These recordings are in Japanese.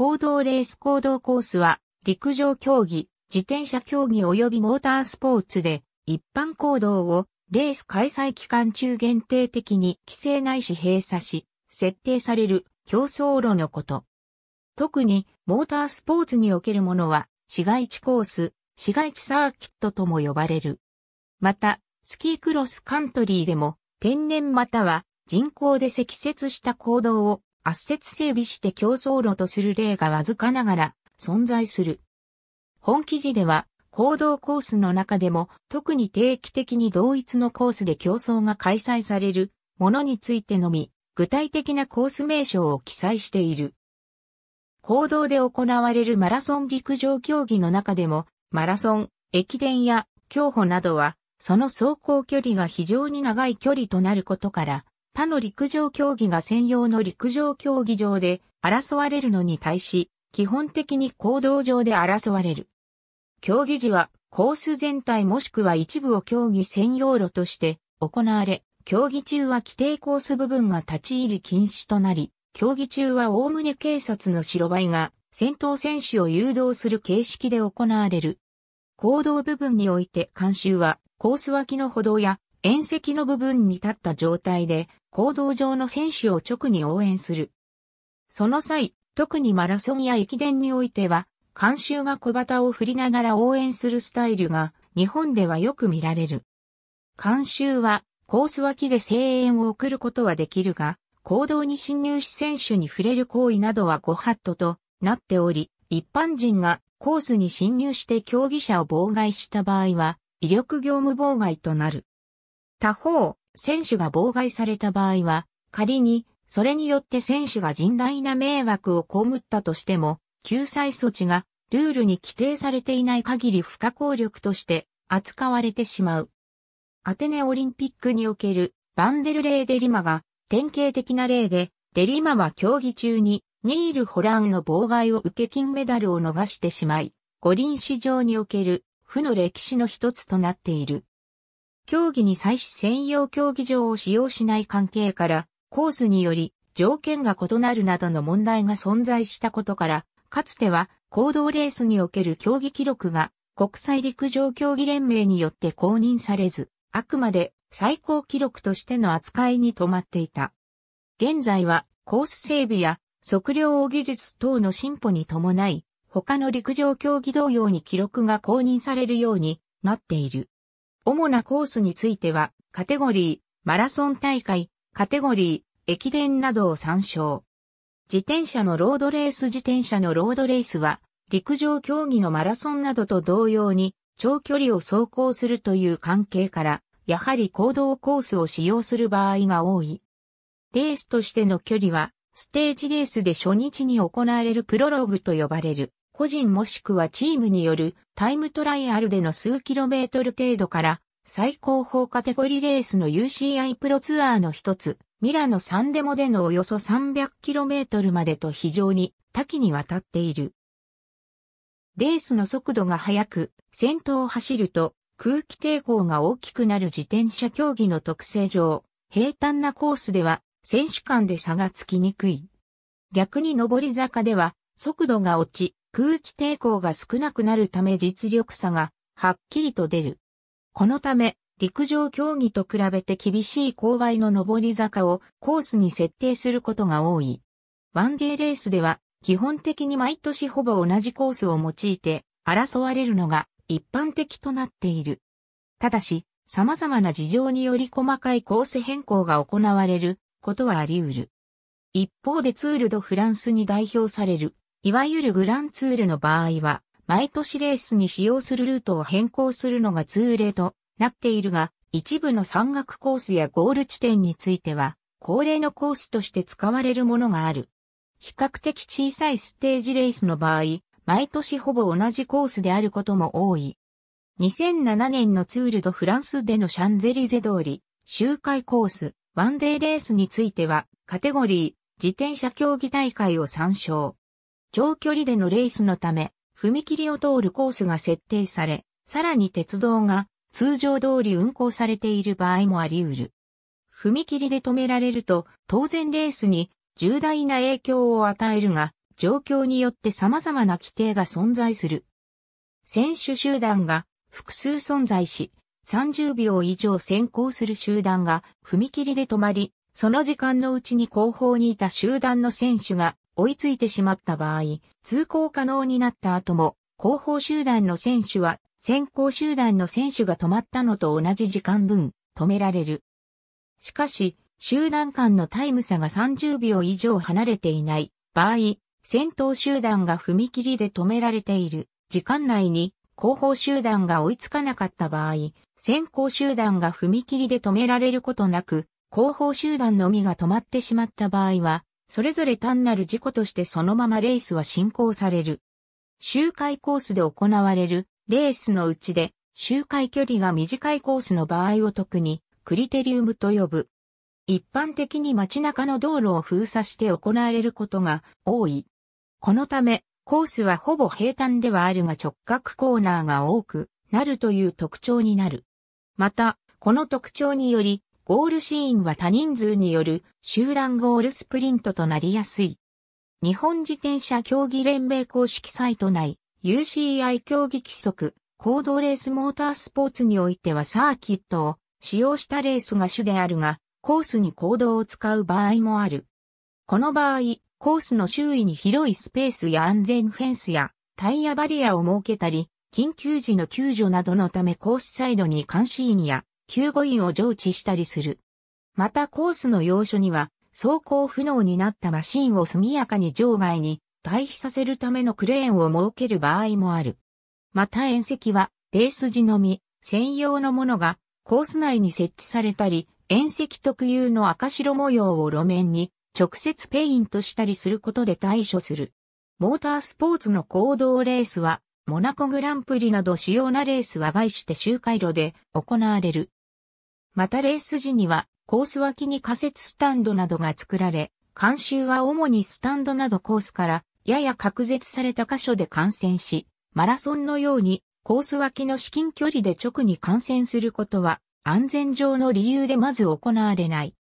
行動レース行動コースは、陸上競技、自転車競技及びモータースポーツで、一般行動をレース開催期間中限定的に規制ないし閉鎖し、設定される競争路のこと。特に、モータースポーツにおけるものは、市街地コース、市街地サーキットとも呼ばれる。また、スキークロスカントリーでも、天然または人工で積雪した行動を圧接整備して競争路とする例がわずかながら存在する。本記事では、行動コースの中でも特に定期的に同一のコースで競争が開催されるものについてのみ、具体的なコース名称を記載している。行動で行われるマラソン陸上競技の中でも、マラソン、駅伝や競歩などは、その走行距離が非常に長い距離となることから、他の陸上競技が専用の陸上競技場で争われるのに対し、基本的に行動上で争われる。競技時はコース全体もしくは一部を競技専用路として行われ、競技中は規定コース部分が立ち入り禁止となり、競技中はおおむね警察の白バイが戦闘選手を誘導する形式で行われる。行動部分において監修はコース脇の歩道や縁石の部分に立った状態で行動上の選手を直に応援する。その際、特にマラソンや駅伝においては、監修が小旗を振りながら応援するスタイルが日本ではよく見られる。監修はコース脇で声援を送ることはできるが、行動に侵入し選手に触れる行為などはご法度となっており、一般人がコースに侵入して競技者を妨害した場合は、威力業務妨害となる。他方、選手が妨害された場合は、仮に、それによって選手が甚大な迷惑を被ったとしても、救済措置がルールに規定されていない限り不可抗力として扱われてしまう。アテネオリンピックにおけるバンデルレー・デリマが典型的な例で、デリマは競技中にニール・ホランの妨害を受け金メダルを逃してしまい、五輪史上における負の歴史の一つとなっている。競技に際し専用競技場を使用しない関係から、コースにより条件が異なるなどの問題が存在したことから、かつては行動レースにおける競技記録が国際陸上競技連盟によって公認されず、あくまで最高記録としての扱いに止まっていた。現在はコース整備や測量技術等の進歩に伴い、他の陸上競技同様に記録が公認されるようになっている。主なコースについては、カテゴリー、マラソン大会、カテゴリー、駅伝などを参照。自転車のロードレース自転車のロードレースは、陸上競技のマラソンなどと同様に、長距離を走行するという関係から、やはり行動コースを使用する場合が多い。レースとしての距離は、ステージレースで初日に行われるプロローグと呼ばれる。個人もしくはチームによるタイムトライアルでの数キロメートル程度から最高峰カテゴリレースの UCI プロツアーの一つ、ミラノサンデモでのおよそ3 0 0キロメートルまでと非常に多岐にわたっている。レースの速度が速く、先頭を走ると空気抵抗が大きくなる自転車競技の特性上、平坦なコースでは選手間で差がつきにくい。逆に上り坂では速度が落ち、空気抵抗が少なくなるため実力差がはっきりと出る。このため、陸上競技と比べて厳しい勾配の上り坂をコースに設定することが多い。ワンデーレースでは、基本的に毎年ほぼ同じコースを用いて争われるのが一般的となっている。ただし、様々な事情により細かいコース変更が行われることはあり得る。一方でツールドフランスに代表されるいわゆるグランツールの場合は、毎年レースに使用するルートを変更するのが通例となっているが、一部の山岳コースやゴール地点については、恒例のコースとして使われるものがある。比較的小さいステージレースの場合、毎年ほぼ同じコースであることも多い。2007年のツールドフランスでのシャンゼリゼ通り、周回コース、ワンデーレースについては、カテゴリー、自転車競技大会を参照。長距離でのレースのため、踏切を通るコースが設定され、さらに鉄道が通常通り運行されている場合もあり得る。踏切で止められると、当然レースに重大な影響を与えるが、状況によって様々な規定が存在する。選手集団が複数存在し、30秒以上先行する集団が踏切で止まり、その時間のうちに後方にいた集団の選手が追いついてしまった場合、通行可能になった後も、後方集団の選手は、先行集団の選手が止まったのと同じ時間分、止められる。しかし、集団間のタイム差が30秒以上離れていない場合、先頭集団が踏切で止められている時間内に後方集団が追いつかなかった場合、先行集団が踏切で止められることなく、後方集団のみが止まってしまった場合は、それぞれ単なる事故としてそのままレースは進行される。周回コースで行われるレースのうちで周回距離が短いコースの場合を特にクリテリウムと呼ぶ。一般的に街中の道路を封鎖して行われることが多い。このため、コースはほぼ平坦ではあるが直角コーナーが多くなるという特徴になる。また、この特徴により、ゴールシーンは多人数による集団ゴールスプリントとなりやすい。日本自転車競技連盟公式サイト内 UCI 競技規則、行動レースモータースポーツにおいてはサーキットを使用したレースが主であるが、コースに行動を使う場合もある。この場合、コースの周囲に広いスペースや安全フェンスやタイヤバリアを設けたり、緊急時の救助などのためコースサイドに監視員や救護員を常置したりする。またコースの要所には、走行不能になったマシンを速やかに場外に退避させるためのクレーンを設ける場合もある。また縁石は、レース時のみ、専用のものが、コース内に設置されたり、縁石特有の赤白模様を路面に直接ペイントしたりすることで対処する。モータースポーツの行動レースは、モナコグランプリなど主要なレースは外して周回路で行われる。またレース時にはコース脇に仮設スタンドなどが作られ、監修は主にスタンドなどコースからやや隔絶された箇所で観戦し、マラソンのようにコース脇の至近距離で直に観戦することは安全上の理由でまず行われない。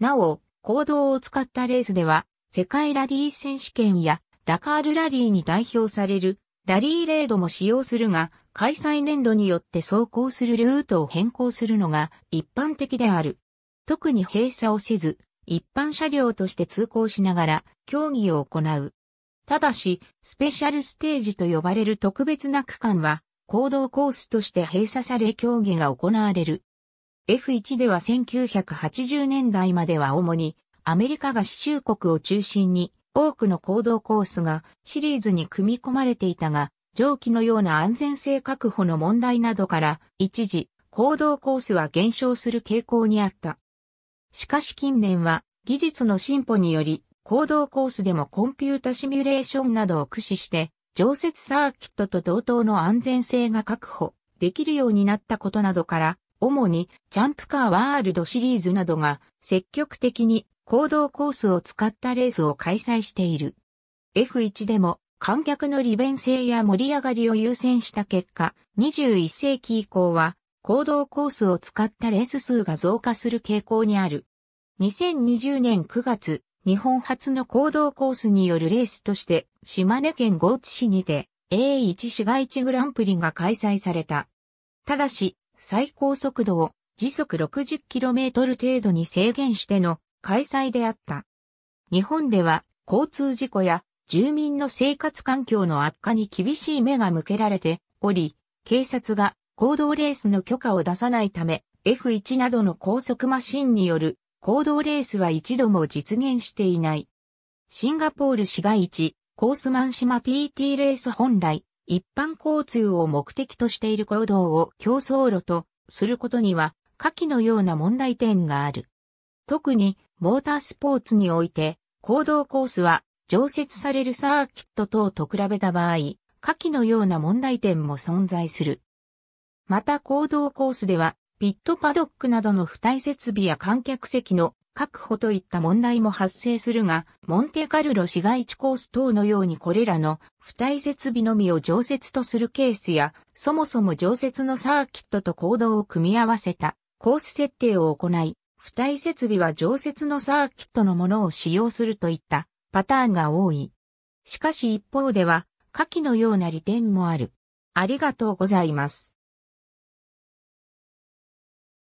なお、行動を使ったレースでは、世界ラリー選手権やダカールラリーに代表されるラリーレードも使用するが、開催年度によって走行するルートを変更するのが一般的である。特に閉鎖をせず、一般車両として通行しながら競技を行う。ただし、スペシャルステージと呼ばれる特別な区間は、行動コースとして閉鎖され競技が行われる。F1 では1980年代までは主にアメリカ合衆国を中心に多くの行動コースがシリーズに組み込まれていたが、蒸気のような安全性確保の問題などから、一時、行動コースは減少する傾向にあった。しかし近年は、技術の進歩により、行動コースでもコンピュータシミュレーションなどを駆使して、常設サーキットと同等の安全性が確保できるようになったことなどから、主にジャンプカーワールドシリーズなどが積極的に行動コースを使ったレースを開催している。F1 でも観客の利便性や盛り上がりを優先した結果、21世紀以降は、行動コースを使ったレース数が増加する傾向にある。2020年9月、日本初の行動コースによるレースとして、島根県豪津市にて、A1 市街地グランプリが開催された。ただし、最高速度を時速 60km 程度に制限しての開催であった。日本では交通事故や住民の生活環境の悪化に厳しい目が向けられており、警察が行動レースの許可を出さないため、F1 などの高速マシンによる行動レースは一度も実現していない。シンガポール市街地、コースマン島 p t レース本来、一般交通を目的としている行動を競争路とすることには、下記のような問題点がある。特に、モータースポーツにおいて、行動コースは常設されるサーキット等と比べた場合、下記のような問題点も存在する。また行動コースでは、ピットパドックなどの付帯設備や観客席の確保といった問題も発生するが、モンテカルロ市街地コース等のようにこれらの付帯設備のみを常設とするケースや、そもそも常設のサーキットと行動を組み合わせたコース設定を行い、付帯設備は常設のサーキットのものを使用するといったパターンが多い。しかし一方では、下記のような利点もある。ありがとうございます。